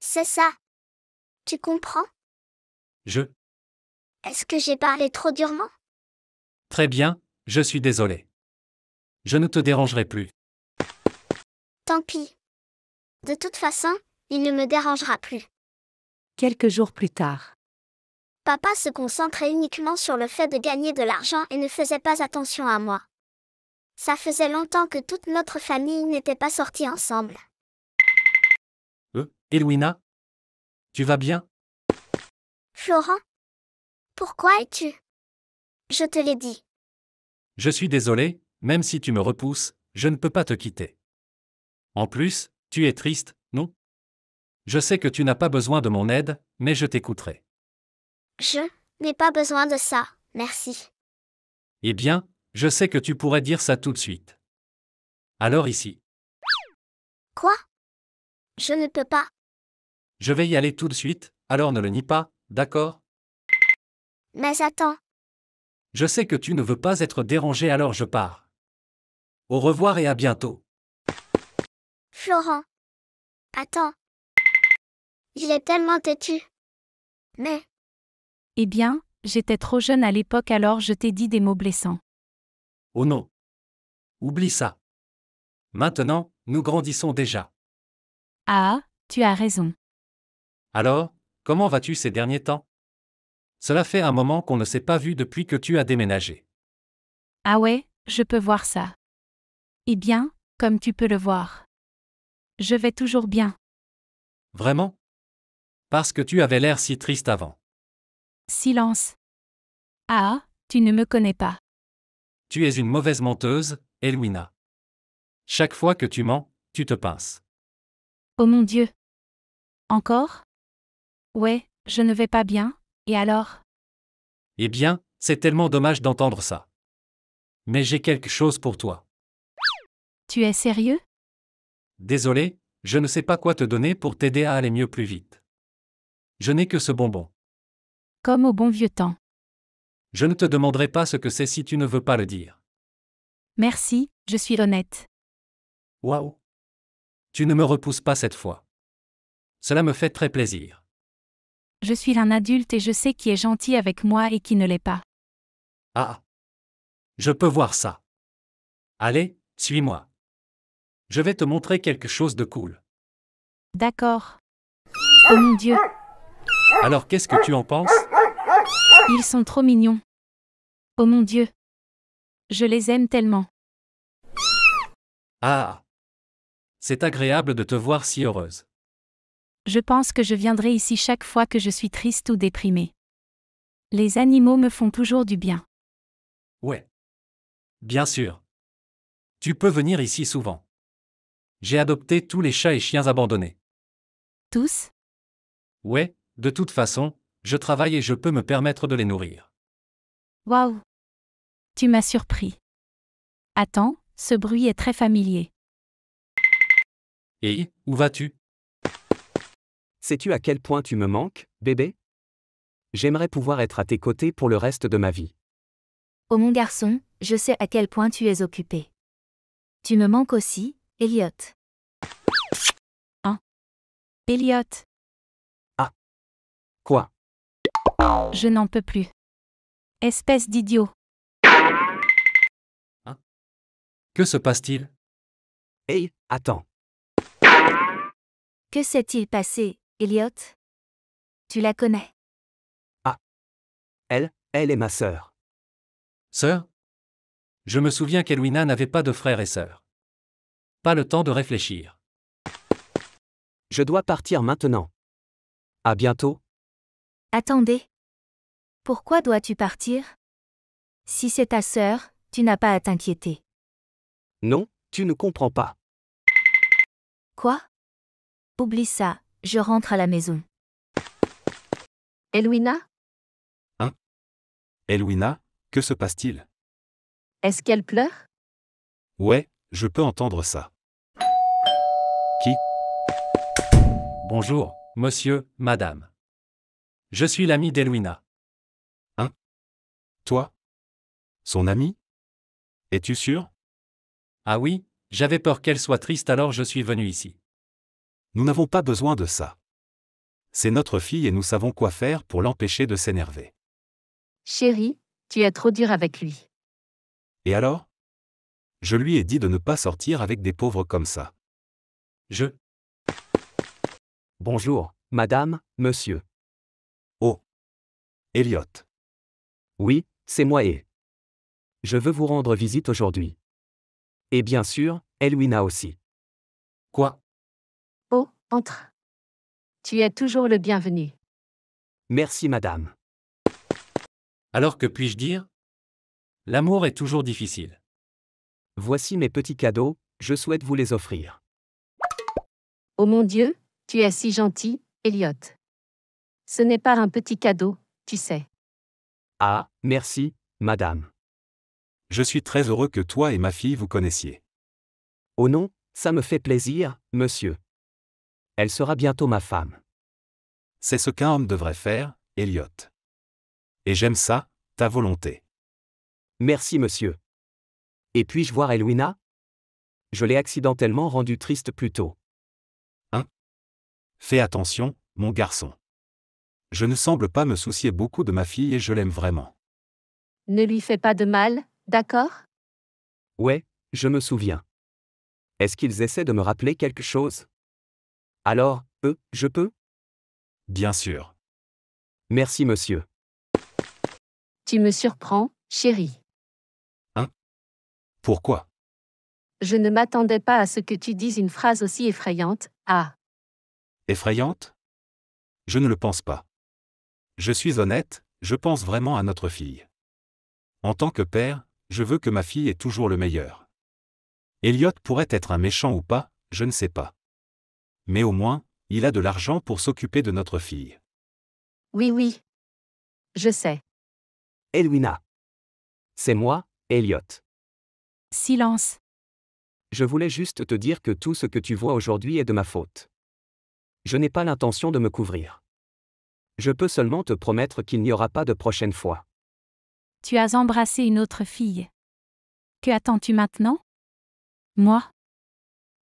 C'est ça. Tu comprends je. Est-ce que j'ai parlé trop durement Très bien, je suis désolé. Je ne te dérangerai plus. Tant pis. De toute façon, il ne me dérangera plus. Quelques jours plus tard. Papa se concentrait uniquement sur le fait de gagner de l'argent et ne faisait pas attention à moi. Ça faisait longtemps que toute notre famille n'était pas sortie ensemble. Euh, Elwina Tu vas bien Florent Pourquoi es-tu Je te l'ai dit. Je suis désolé, même si tu me repousses, je ne peux pas te quitter. En plus, tu es triste, non Je sais que tu n'as pas besoin de mon aide, mais je t'écouterai. Je n'ai pas besoin de ça, merci. Eh bien, je sais que tu pourrais dire ça tout de suite. Alors ici. Quoi Je ne peux pas. Je vais y aller tout de suite, alors ne le nie pas, d'accord Mais attends. Je sais que tu ne veux pas être dérangé alors je pars. Au revoir et à bientôt. Florent. Attends. Je l'ai tellement têtu. Mais. Eh bien, j'étais trop jeune à l'époque alors je t'ai dit des mots blessants. Oh non. Oublie ça. Maintenant, nous grandissons déjà. Ah, tu as raison. Alors, Comment vas-tu ces derniers temps Cela fait un moment qu'on ne s'est pas vu depuis que tu as déménagé. Ah ouais, je peux voir ça. Eh bien, comme tu peux le voir. Je vais toujours bien. Vraiment Parce que tu avais l'air si triste avant. Silence. Ah, tu ne me connais pas. Tu es une mauvaise menteuse, Elwina. Chaque fois que tu mens, tu te pinces. Oh mon Dieu. Encore Ouais, je ne vais pas bien, et alors Eh bien, c'est tellement dommage d'entendre ça. Mais j'ai quelque chose pour toi. Tu es sérieux Désolé, je ne sais pas quoi te donner pour t'aider à aller mieux plus vite. Je n'ai que ce bonbon. Comme au bon vieux temps. Je ne te demanderai pas ce que c'est si tu ne veux pas le dire. Merci, je suis honnête. Waouh Tu ne me repousses pas cette fois. Cela me fait très plaisir je suis un adulte et je sais qui est gentil avec moi et qui ne l'est pas. Ah. Je peux voir ça. Allez, suis-moi. Je vais te montrer quelque chose de cool. D'accord. Oh mon Dieu. Alors qu'est-ce que tu en penses Ils sont trop mignons. Oh mon Dieu. Je les aime tellement. Ah. C'est agréable de te voir si heureuse. Je pense que je viendrai ici chaque fois que je suis triste ou déprimée. Les animaux me font toujours du bien. Ouais. Bien sûr. Tu peux venir ici souvent. J'ai adopté tous les chats et chiens abandonnés. Tous Ouais, de toute façon, je travaille et je peux me permettre de les nourrir. Waouh Tu m'as surpris. Attends, ce bruit est très familier. Et où vas-tu Sais-tu à quel point tu me manques, bébé J'aimerais pouvoir être à tes côtés pour le reste de ma vie. Oh mon garçon, je sais à quel point tu es occupé. Tu me manques aussi, Elliot. Hein Elliot. Ah. Quoi Je n'en peux plus. Espèce d'idiot. Hein Que se passe-t-il Hey, attends. Que s'est-il passé, Elliot Tu la connais Ah. Elle, elle est ma sœur. Sœur Je me souviens qu'Elwina n'avait pas de frère et sœurs. Pas le temps de réfléchir. Je dois partir maintenant. À bientôt. Attendez. Pourquoi dois-tu partir Si c'est ta sœur, tu n'as pas à t'inquiéter. Non, tu ne comprends pas. Quoi Oublie ça, je rentre à la maison. Elwina Hein Elwina, que se passe-t-il Est-ce qu'elle pleure Ouais, je peux entendre ça. Qui Bonjour, monsieur, madame. Je suis l'ami d'Elwina. Hein Toi Son ami Es-tu sûr Ah oui, j'avais peur qu'elle soit triste alors je suis venu ici. Nous n'avons pas besoin de ça. C'est notre fille et nous savons quoi faire pour l'empêcher de s'énerver. Chérie, tu es trop dur avec lui. Et alors Je lui ai dit de ne pas sortir avec des pauvres comme ça. Je. Bonjour, madame, monsieur. Oh. Elliot. Oui, c'est moi et. Je veux vous rendre visite aujourd'hui. Et bien sûr, Elwina aussi. Quoi entre. Tu es toujours le bienvenu. Merci, madame. Alors que puis-je dire L'amour est toujours difficile. Voici mes petits cadeaux, je souhaite vous les offrir. Oh mon Dieu, tu es si gentil, Elliot. Ce n'est pas un petit cadeau, tu sais. Ah, merci, madame. Je suis très heureux que toi et ma fille vous connaissiez. Oh non, ça me fait plaisir, monsieur. Elle sera bientôt ma femme. C'est ce qu'un homme devrait faire, Elliot. Et j'aime ça, ta volonté. Merci, monsieur. Et puis-je voir Elwina Je l'ai accidentellement rendue triste plus tôt. Hein Fais attention, mon garçon. Je ne semble pas me soucier beaucoup de ma fille et je l'aime vraiment. Ne lui fais pas de mal, d'accord Ouais, je me souviens. Est-ce qu'ils essaient de me rappeler quelque chose alors, je peux Bien sûr. Merci, monsieur. Tu me surprends, chérie. Hein Pourquoi Je ne m'attendais pas à ce que tu dises une phrase aussi effrayante, ah. Effrayante Je ne le pense pas. Je suis honnête, je pense vraiment à notre fille. En tant que père, je veux que ma fille ait toujours le meilleur. Elliot pourrait être un méchant ou pas, je ne sais pas mais au moins, il a de l'argent pour s'occuper de notre fille. Oui, oui. Je sais. Elwina. C'est moi, Elliot. Silence. Je voulais juste te dire que tout ce que tu vois aujourd'hui est de ma faute. Je n'ai pas l'intention de me couvrir. Je peux seulement te promettre qu'il n'y aura pas de prochaine fois. Tu as embrassé une autre fille. Que attends-tu maintenant Moi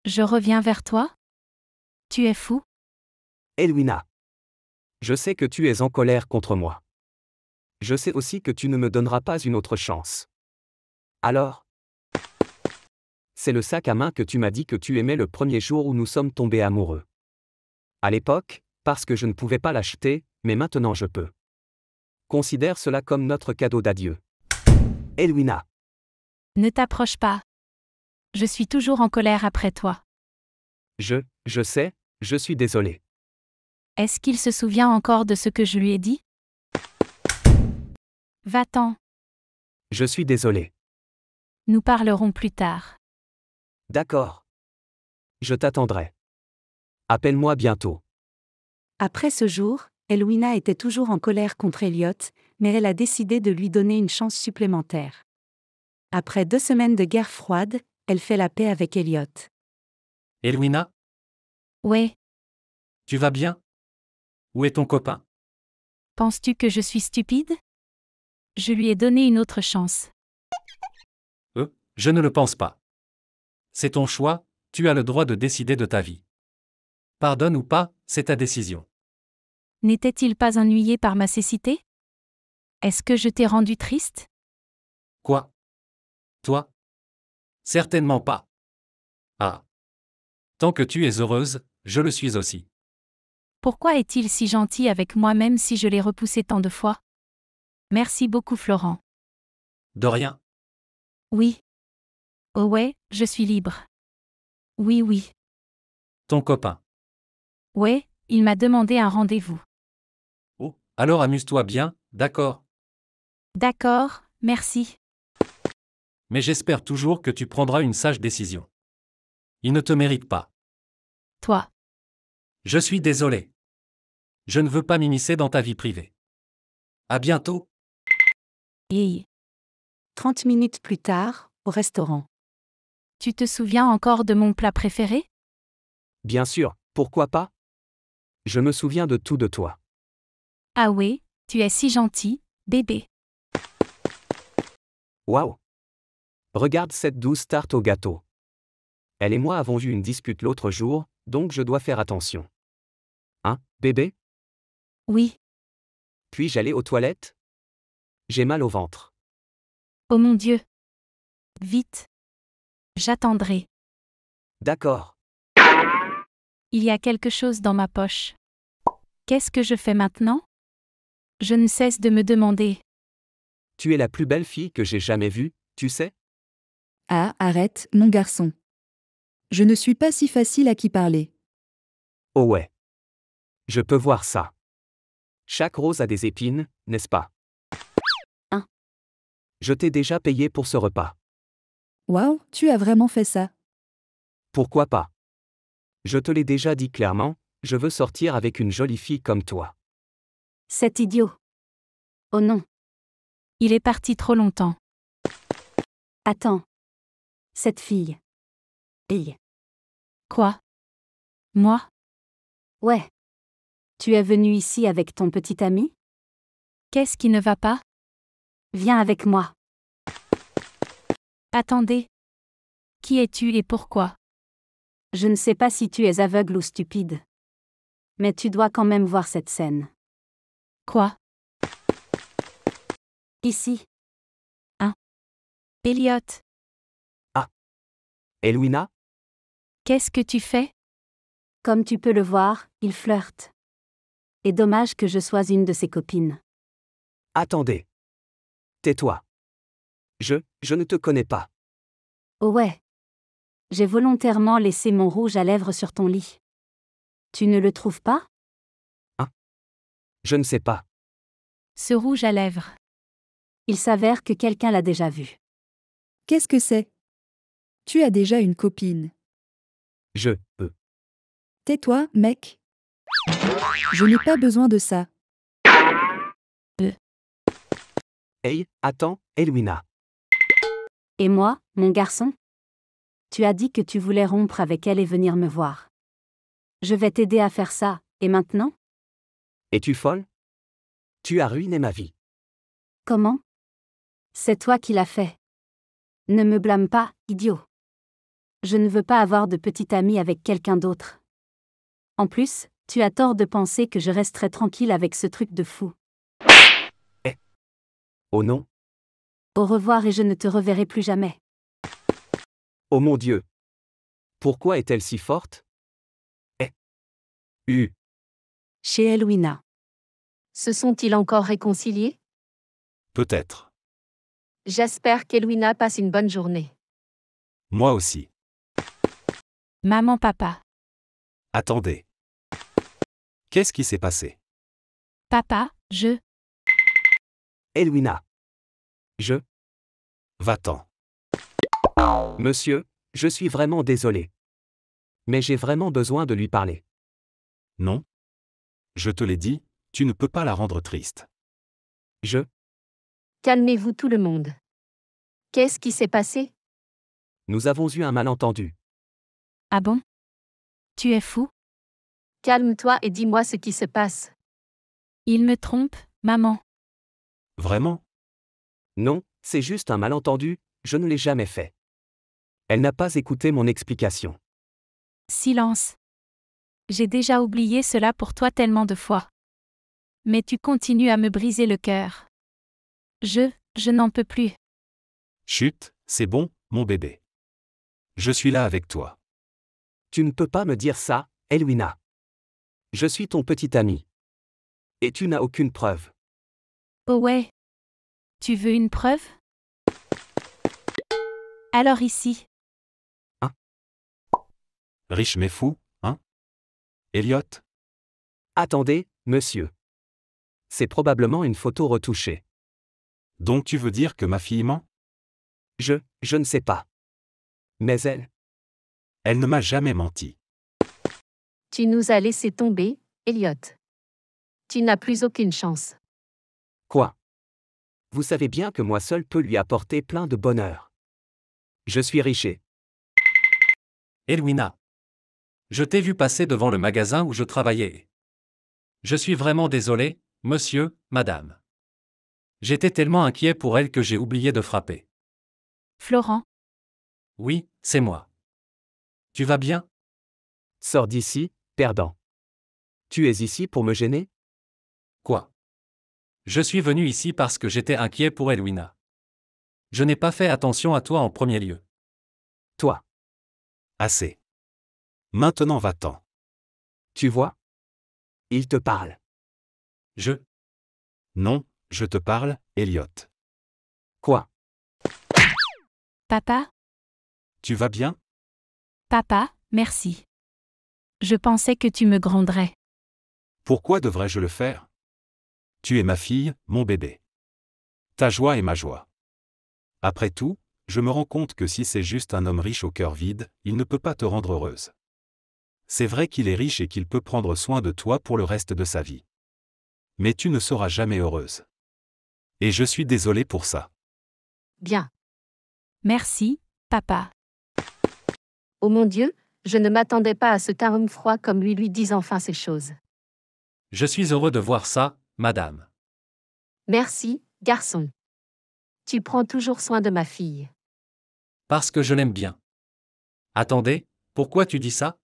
Je reviens vers toi tu es fou Elwina, Je sais que tu es en colère contre moi. Je sais aussi que tu ne me donneras pas une autre chance. Alors C'est le sac à main que tu m'as dit que tu aimais le premier jour où nous sommes tombés amoureux. À l'époque, parce que je ne pouvais pas l'acheter, mais maintenant je peux. Considère cela comme notre cadeau d'adieu. Elwina Ne t'approche pas. Je suis toujours en colère après toi. Je, je sais, je suis désolé. Est-ce qu'il se souvient encore de ce que je lui ai dit Va-t'en. Je suis désolé. Nous parlerons plus tard. D'accord. Je t'attendrai. Appelle-moi bientôt. Après ce jour, Elwina était toujours en colère contre Elliot, mais elle a décidé de lui donner une chance supplémentaire. Après deux semaines de guerre froide, elle fait la paix avec Elliot. Elwina, Ouais. Tu vas bien Où est ton copain Penses-tu que je suis stupide Je lui ai donné une autre chance. Euh, je ne le pense pas. C'est ton choix, tu as le droit de décider de ta vie. Pardonne ou pas, c'est ta décision. N'était-il pas ennuyé par ma cécité Est-ce que je t'ai rendu triste Quoi Toi Certainement pas. Ah. Tant que tu es heureuse, je le suis aussi. Pourquoi est-il si gentil avec moi même si je l'ai repoussé tant de fois Merci beaucoup Florent. De rien. Oui. Oh ouais, je suis libre. Oui oui. Ton copain. Ouais, il m'a demandé un rendez-vous. Oh, alors amuse-toi bien, d'accord D'accord, merci. Mais j'espère toujours que tu prendras une sage décision. Il ne te mérite pas. Toi. Je suis désolé. Je ne veux pas m'immiscer dans ta vie privée. À bientôt. Yay. 30 minutes plus tard, au restaurant. Tu te souviens encore de mon plat préféré Bien sûr, pourquoi pas Je me souviens de tout de toi. Ah oui, tu es si gentil, bébé. Waouh Regarde cette douce tarte au gâteau. Elle et moi avons eu une dispute l'autre jour, donc je dois faire attention. Hein, bébé Oui. Puis-je aller aux toilettes J'ai mal au ventre. Oh mon Dieu. Vite. J'attendrai. D'accord. Il y a quelque chose dans ma poche. Qu'est-ce que je fais maintenant Je ne cesse de me demander. Tu es la plus belle fille que j'ai jamais vue, tu sais Ah, arrête, mon garçon. Je ne suis pas si facile à qui parler. Oh ouais. Je peux voir ça. Chaque rose a des épines, n'est-ce pas Hein Je t'ai déjà payé pour ce repas. Waouh, tu as vraiment fait ça. Pourquoi pas Je te l'ai déjà dit clairement, je veux sortir avec une jolie fille comme toi. Cet idiot. Oh non. Il est parti trop longtemps. Attends. Cette fille. Quoi Moi Ouais. Tu es venu ici avec ton petit ami Qu'est-ce qui ne va pas Viens avec moi. Attendez. Qui es-tu et pourquoi Je ne sais pas si tu es aveugle ou stupide. Mais tu dois quand même voir cette scène. Quoi Ici. Hein Elliot. Ah. Elwina Qu'est-ce que tu fais Comme tu peux le voir, il flirte. Et dommage que je sois une de ses copines. Attendez. Tais-toi. Je, je ne te connais pas. Oh ouais. J'ai volontairement laissé mon rouge à lèvres sur ton lit. Tu ne le trouves pas Hein Je ne sais pas. Ce rouge à lèvres. Il s'avère que quelqu'un l'a déjà vu. Qu'est-ce que c'est Tu as déjà une copine. Je peux. Tais-toi, mec. Je n'ai pas besoin de ça. Euh. Hey, attends, Elwina. Et moi, mon garçon Tu as dit que tu voulais rompre avec elle et venir me voir. Je vais t'aider à faire ça, et maintenant Es-tu folle Tu as ruiné ma vie. Comment C'est toi qui l'as fait. Ne me blâme pas, idiot je ne veux pas avoir de petite amie avec quelqu'un d'autre. En plus, tu as tort de penser que je resterai tranquille avec ce truc de fou. Eh. Oh non. Au revoir et je ne te reverrai plus jamais. Oh mon Dieu. Pourquoi est-elle si forte Eh. U. Chez Elwina. Se sont-ils encore réconciliés Peut-être. J'espère qu'Elwina passe une bonne journée. Moi aussi. Maman papa. Attendez. Qu'est-ce qui s'est passé Papa, je. Elwina. Je. Va-t'en. Monsieur, je suis vraiment désolé. Mais j'ai vraiment besoin de lui parler. Non. Je te l'ai dit, tu ne peux pas la rendre triste. Je. Calmez-vous tout le monde. Qu'est-ce qui s'est passé Nous avons eu un malentendu. Ah bon Tu es fou Calme-toi et dis-moi ce qui se passe. Il me trompe, maman. Vraiment Non, c'est juste un malentendu, je ne l'ai jamais fait. Elle n'a pas écouté mon explication. Silence. J'ai déjà oublié cela pour toi tellement de fois. Mais tu continues à me briser le cœur. Je, je n'en peux plus. Chut, c'est bon, mon bébé. Je suis là avec toi. Tu ne peux pas me dire ça, Elwina. Je suis ton petit ami. Et tu n'as aucune preuve. Oh ouais. Tu veux une preuve Alors ici. Hein Riche mais fou, hein Elliot Attendez, monsieur. C'est probablement une photo retouchée. Donc tu veux dire que ma fille ment Je, je ne sais pas. Mais elle, elle ne m'a jamais menti. Tu nous as laissé tomber, Elliot. Tu n'as plus aucune chance. Quoi Vous savez bien que moi seul peux lui apporter plein de bonheur. Je suis riche. Elwina. Je t'ai vu passer devant le magasin où je travaillais. Je suis vraiment désolé, monsieur, madame. J'étais tellement inquiet pour elle que j'ai oublié de frapper. Florent Oui, c'est moi. Tu vas bien Sors d'ici, perdant. Tu es ici pour me gêner Quoi Je suis venu ici parce que j'étais inquiet pour Elwina. »« Je n'ai pas fait attention à toi en premier lieu. Toi Assez. Maintenant va-t'en. Tu vois Il te parle. Je Non, je te parle, Elliot. Quoi Papa Tu vas bien Papa, merci. Je pensais que tu me gronderais. Pourquoi devrais-je le faire Tu es ma fille, mon bébé. Ta joie est ma joie. Après tout, je me rends compte que si c'est juste un homme riche au cœur vide, il ne peut pas te rendre heureuse. C'est vrai qu'il est riche et qu'il peut prendre soin de toi pour le reste de sa vie. Mais tu ne seras jamais heureuse. Et je suis désolée pour ça. Bien. Merci, papa. Oh mon Dieu, je ne m'attendais pas à ce tarum froid comme lui lui disent enfin ces choses. Je suis heureux de voir ça, madame. Merci, garçon. Tu prends toujours soin de ma fille. Parce que je l'aime bien. Attendez, pourquoi tu dis ça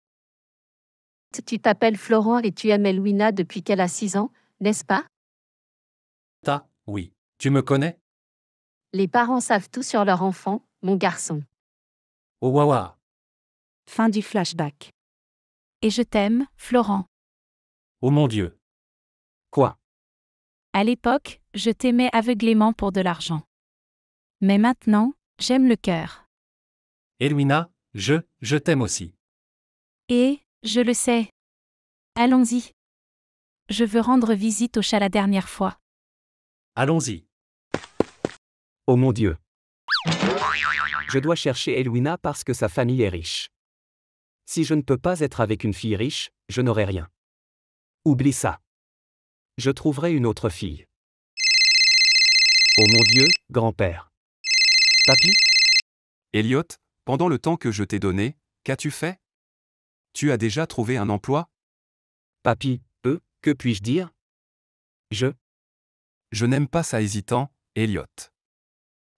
Tu t'appelles Florent et tu aimes Elwina depuis qu'elle a six ans, n'est-ce pas Ta, oui. Tu me connais Les parents savent tout sur leur enfant, mon garçon. Oh waouh Fin du flashback. Et je t'aime, Florent. Oh mon Dieu. Quoi À l'époque, je t'aimais aveuglément pour de l'argent. Mais maintenant, j'aime le cœur. Elwina, je, je t'aime aussi. Et, je le sais. Allons-y. Je veux rendre visite au chat la dernière fois. Allons-y. Oh mon Dieu. Je dois chercher Elwina parce que sa famille est riche. Si je ne peux pas être avec une fille riche, je n'aurai rien. Oublie ça. Je trouverai une autre fille. Oh mon Dieu, grand-père. Papy Elliot, pendant le temps que je t'ai donné, qu'as-tu fait Tu as déjà trouvé un emploi Papy, peu, que puis-je dire Je. Je n'aime pas ça hésitant, Elliot.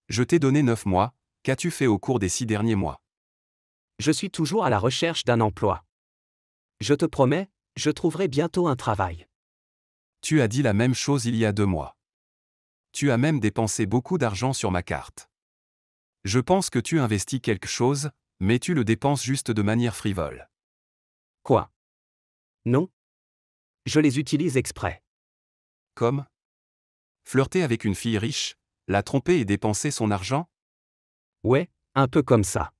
Je t'ai donné neuf mois, qu'as-tu fait au cours des six derniers mois je suis toujours à la recherche d'un emploi. Je te promets, je trouverai bientôt un travail. Tu as dit la même chose il y a deux mois. Tu as même dépensé beaucoup d'argent sur ma carte. Je pense que tu investis quelque chose, mais tu le dépenses juste de manière frivole. Quoi Non. Je les utilise exprès. Comme Flirter avec une fille riche, la tromper et dépenser son argent Ouais, un peu comme ça.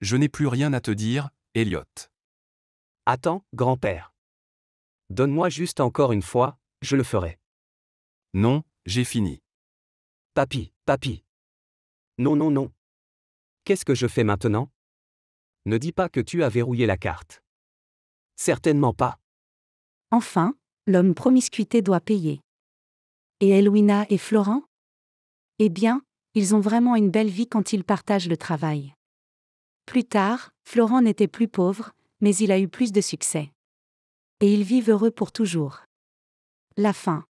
Je n'ai plus rien à te dire, Elliot. Attends, grand-père. Donne-moi juste encore une fois, je le ferai. Non, j'ai fini. Papy, papy. Non, non, non. Qu'est-ce que je fais maintenant Ne dis pas que tu as verrouillé la carte. Certainement pas. Enfin, l'homme promiscuité doit payer. Et Elwina et Florent Eh bien, ils ont vraiment une belle vie quand ils partagent le travail. Plus tard, Florent n'était plus pauvre, mais il a eu plus de succès. Et ils vivent heureux pour toujours. La fin.